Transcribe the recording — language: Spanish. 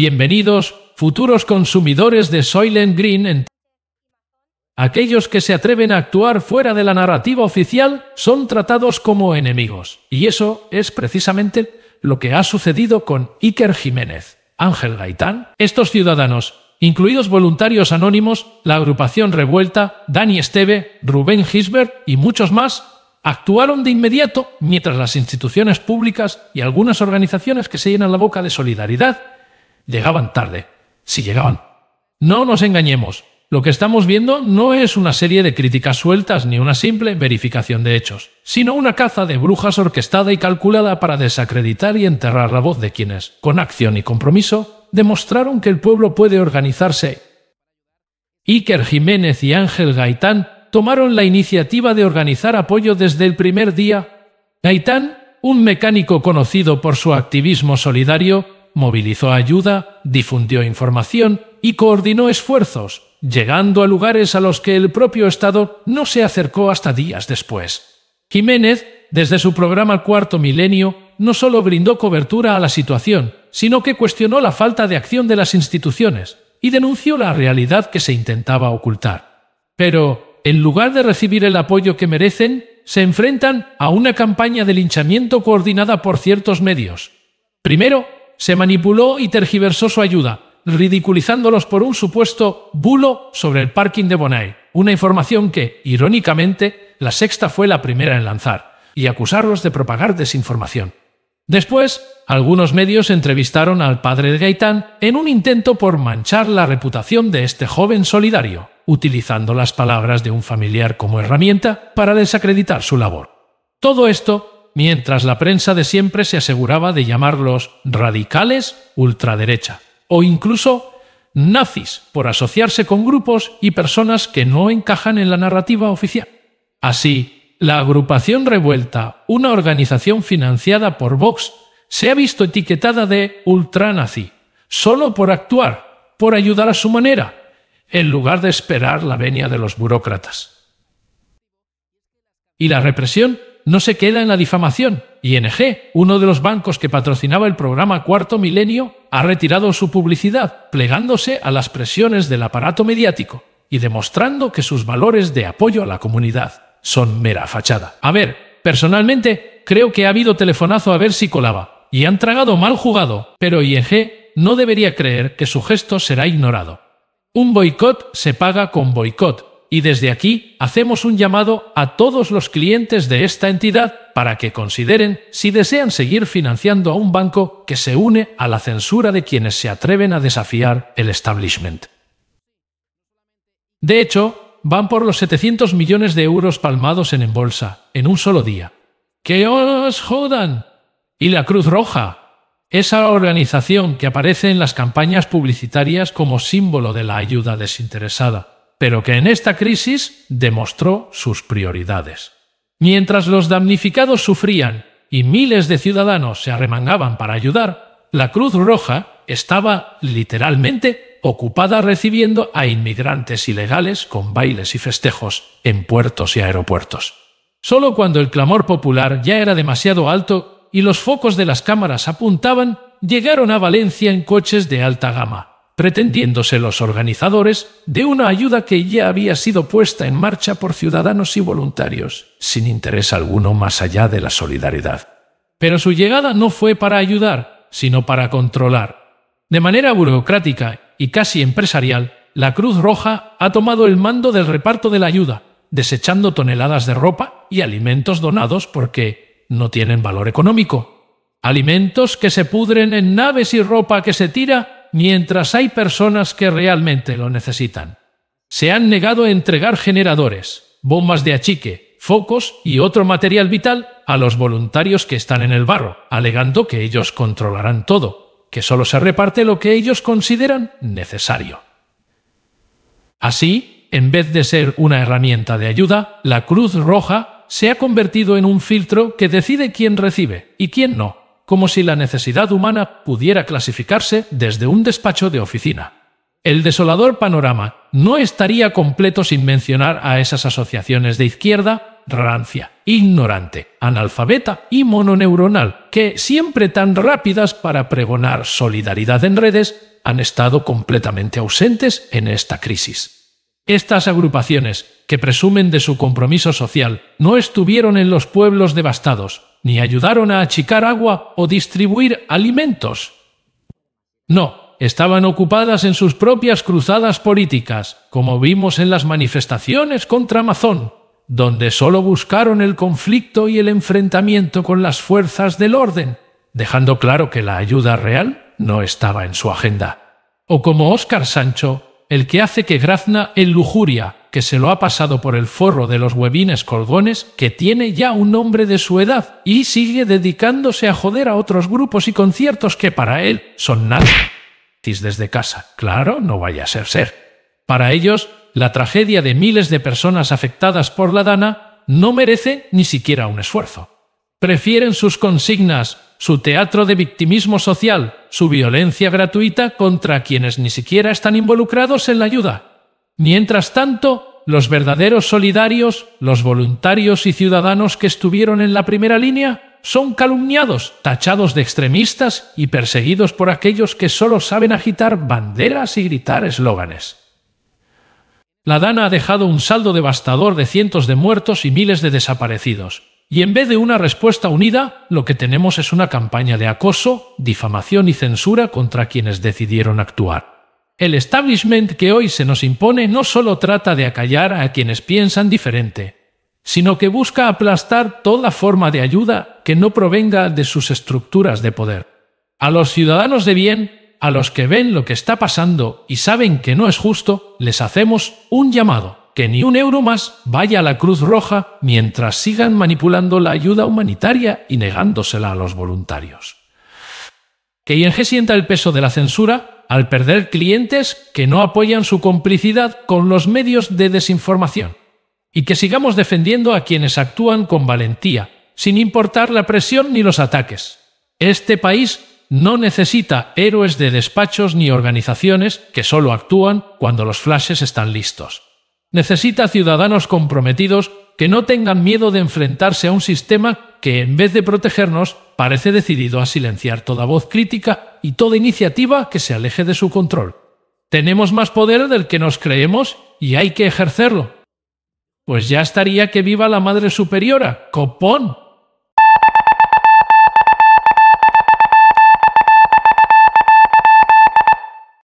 Bienvenidos, futuros consumidores de Soylent Green. Aquellos que se atreven a actuar fuera de la narrativa oficial son tratados como enemigos. Y eso es precisamente lo que ha sucedido con Iker Jiménez, Ángel Gaitán, estos ciudadanos, incluidos voluntarios anónimos, la agrupación Revuelta, Dani Esteve, Rubén Gisbert y muchos más, actuaron de inmediato mientras las instituciones públicas y algunas organizaciones que se llenan la boca de solidaridad Llegaban tarde, si llegaban. No nos engañemos, lo que estamos viendo no es una serie de críticas sueltas ni una simple verificación de hechos, sino una caza de brujas orquestada y calculada para desacreditar y enterrar la voz de quienes, con acción y compromiso, demostraron que el pueblo puede organizarse. Iker Jiménez y Ángel Gaitán tomaron la iniciativa de organizar apoyo desde el primer día. Gaitán, un mecánico conocido por su activismo solidario, movilizó ayuda, difundió información y coordinó esfuerzos, llegando a lugares a los que el propio Estado no se acercó hasta días después. Jiménez, desde su programa Cuarto Milenio, no solo brindó cobertura a la situación, sino que cuestionó la falta de acción de las instituciones y denunció la realidad que se intentaba ocultar. Pero, en lugar de recibir el apoyo que merecen, se enfrentan a una campaña de linchamiento coordinada por ciertos medios. Primero, se manipuló y tergiversó su ayuda, ridiculizándolos por un supuesto bulo sobre el parking de Bonaire, una información que, irónicamente, la sexta fue la primera en lanzar, y acusarlos de propagar desinformación. Después, algunos medios entrevistaron al padre de Gaitán en un intento por manchar la reputación de este joven solidario, utilizando las palabras de un familiar como herramienta para desacreditar su labor. Todo esto mientras la prensa de siempre se aseguraba de llamarlos radicales, ultraderecha o incluso nazis por asociarse con grupos y personas que no encajan en la narrativa oficial. Así, la agrupación revuelta, una organización financiada por Vox, se ha visto etiquetada de ultranazi, solo por actuar, por ayudar a su manera, en lugar de esperar la venia de los burócratas. Y la represión no se queda en la difamación. ING, uno de los bancos que patrocinaba el programa Cuarto Milenio, ha retirado su publicidad, plegándose a las presiones del aparato mediático y demostrando que sus valores de apoyo a la comunidad son mera fachada. A ver, personalmente, creo que ha habido telefonazo a ver si colaba, y han tragado mal jugado, pero ING no debería creer que su gesto será ignorado. Un boicot se paga con boicot, y desde aquí hacemos un llamado a todos los clientes de esta entidad para que consideren si desean seguir financiando a un banco que se une a la censura de quienes se atreven a desafiar el establishment. De hecho, van por los 700 millones de euros palmados en, bolsa en un solo día. ¡Que os jodan! Y la Cruz Roja, esa organización que aparece en las campañas publicitarias como símbolo de la ayuda desinteresada pero que en esta crisis demostró sus prioridades. Mientras los damnificados sufrían y miles de ciudadanos se arremangaban para ayudar, la Cruz Roja estaba literalmente ocupada recibiendo a inmigrantes ilegales con bailes y festejos en puertos y aeropuertos. Solo cuando el clamor popular ya era demasiado alto y los focos de las cámaras apuntaban, llegaron a Valencia en coches de alta gama, pretendiéndose los organizadores de una ayuda que ya había sido puesta en marcha por ciudadanos y voluntarios, sin interés alguno más allá de la solidaridad. Pero su llegada no fue para ayudar, sino para controlar. De manera burocrática y casi empresarial, la Cruz Roja ha tomado el mando del reparto de la ayuda, desechando toneladas de ropa y alimentos donados porque no tienen valor económico. Alimentos que se pudren en naves y ropa que se tira mientras hay personas que realmente lo necesitan. Se han negado a entregar generadores, bombas de achique, focos y otro material vital a los voluntarios que están en el barro, alegando que ellos controlarán todo, que solo se reparte lo que ellos consideran necesario. Así, en vez de ser una herramienta de ayuda, la Cruz Roja se ha convertido en un filtro que decide quién recibe y quién no como si la necesidad humana pudiera clasificarse desde un despacho de oficina. El desolador panorama no estaría completo sin mencionar a esas asociaciones de izquierda, rancia, ignorante, analfabeta y mononeuronal, que siempre tan rápidas para pregonar solidaridad en redes, han estado completamente ausentes en esta crisis. Estas agrupaciones, que presumen de su compromiso social, no estuvieron en los pueblos devastados, ni ayudaron a achicar agua o distribuir alimentos. No, estaban ocupadas en sus propias cruzadas políticas, como vimos en las manifestaciones contra Amazon, donde solo buscaron el conflicto y el enfrentamiento con las fuerzas del orden, dejando claro que la ayuda real no estaba en su agenda. O como Óscar Sancho, el que hace que grazna en lujuria, que se lo ha pasado por el forro de los huevines colgones, que tiene ya un hombre de su edad y sigue dedicándose a joder a otros grupos y conciertos que para él son nada. Desde casa, claro, no vaya a ser ser. Para ellos, la tragedia de miles de personas afectadas por la dana no merece ni siquiera un esfuerzo. Prefieren sus consignas, su teatro de victimismo social, su violencia gratuita contra quienes ni siquiera están involucrados en la ayuda, Mientras tanto, los verdaderos solidarios, los voluntarios y ciudadanos que estuvieron en la primera línea, son calumniados, tachados de extremistas y perseguidos por aquellos que solo saben agitar banderas y gritar eslóganes. La Dana ha dejado un saldo devastador de cientos de muertos y miles de desaparecidos, y en vez de una respuesta unida, lo que tenemos es una campaña de acoso, difamación y censura contra quienes decidieron actuar. El establishment que hoy se nos impone no solo trata de acallar a quienes piensan diferente, sino que busca aplastar toda forma de ayuda que no provenga de sus estructuras de poder. A los ciudadanos de bien, a los que ven lo que está pasando y saben que no es justo, les hacemos un llamado, que ni un euro más vaya a la Cruz Roja mientras sigan manipulando la ayuda humanitaria y negándosela a los voluntarios que ING sienta el peso de la censura al perder clientes que no apoyan su complicidad con los medios de desinformación, y que sigamos defendiendo a quienes actúan con valentía, sin importar la presión ni los ataques. Este país no necesita héroes de despachos ni organizaciones que solo actúan cuando los flashes están listos. Necesita ciudadanos comprometidos que no tengan miedo de enfrentarse a un sistema que, en vez de protegernos, parece decidido a silenciar toda voz crítica y toda iniciativa que se aleje de su control. Tenemos más poder del que nos creemos y hay que ejercerlo. Pues ya estaría que viva la Madre Superiora, copón,